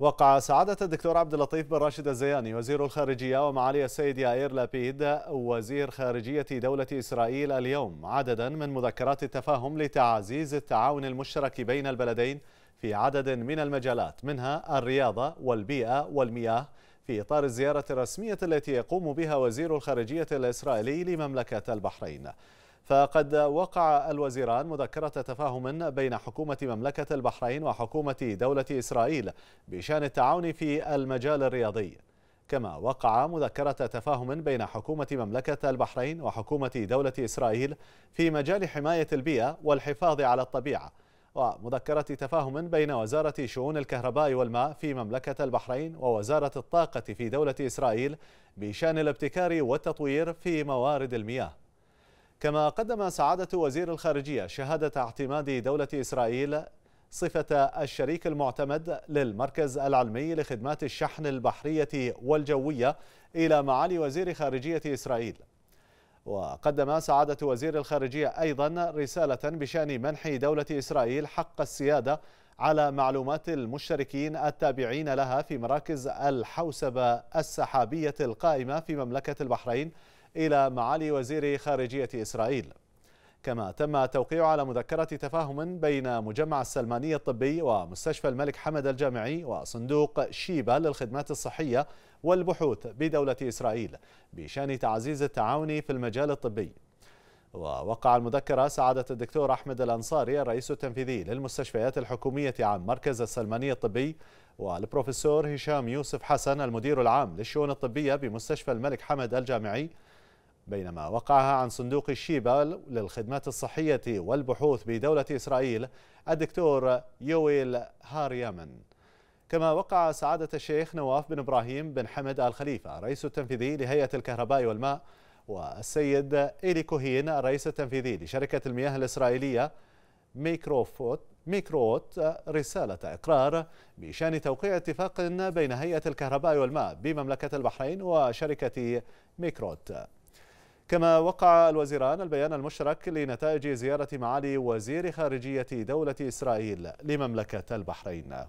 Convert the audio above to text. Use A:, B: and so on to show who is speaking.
A: وقع سعادة الدكتور عبد اللطيف بن راشد الزياني وزير الخارجية ومعالي السيد يائير لابيد وزير خارجية دولة إسرائيل اليوم عددا من مذكرات التفاهم لتعزيز التعاون المشترك بين البلدين في عدد من المجالات منها الرياضة والبيئة والمياه في إطار الزيارة الرسمية التي يقوم بها وزير الخارجية الإسرائيلي لمملكة البحرين فقد وقع الوزيران مذكرة تفاهم بين حكومة مملكة البحرين وحكومة دولة إسرائيل بشأن التعاون في المجال الرياضي كما وقع مذكرة تفاهم بين حكومة مملكة البحرين وحكومة دولة إسرائيل في مجال حماية البيئة والحفاظ على الطبيعة ومذكرة تفاهم بين وزارة شؤون الكهرباء والماء في مملكة البحرين ووزارة الطاقة في دولة إسرائيل بشأن الابتكار والتطوير في موارد المياه كما قدم سعادة وزير الخارجية شهادة اعتماد دولة إسرائيل صفة الشريك المعتمد للمركز العلمي لخدمات الشحن البحرية والجوية إلى معالي وزير خارجية إسرائيل وقدم سعادة وزير الخارجية أيضا رسالة بشأن منح دولة إسرائيل حق السيادة على معلومات المشتركين التابعين لها في مراكز الحوسبة السحابية القائمة في مملكة البحرين إلى معالي وزير خارجية إسرائيل كما تم توقيع على مذكرة تفاهم بين مجمع السلمانية الطبي ومستشفى الملك حمد الجامعي وصندوق شيبا للخدمات الصحية والبحوث بدولة إسرائيل بشأن تعزيز التعاون في المجال الطبي ووقع المذكرة سعادة الدكتور أحمد الأنصاري الرئيس التنفيذي للمستشفيات الحكومية عن مركز السلمانية الطبي والبروفيسور هشام يوسف حسن المدير العام للشؤون الطبية بمستشفى الملك حمد الجامعي بينما وقعها عن صندوق الشيبة للخدمات الصحية والبحوث بدولة إسرائيل الدكتور يويل هاريامن كما وقع سعادة الشيخ نواف بن إبراهيم بن حمد آل خليفة الرئيس التنفيذي لهيئة الكهرباء والماء والسيد إيلي كوهين الرئيس التنفيذي لشركة المياه الإسرائيلية ميكروفوت ميكروت رسالة إقرار بشأن توقيع اتفاق بين هيئة الكهرباء والماء بمملكة البحرين وشركة ميكروت كما وقع الوزيران البيان المشترك لنتائج زيارة معالي وزير خارجية دولة إسرائيل لمملكة البحرين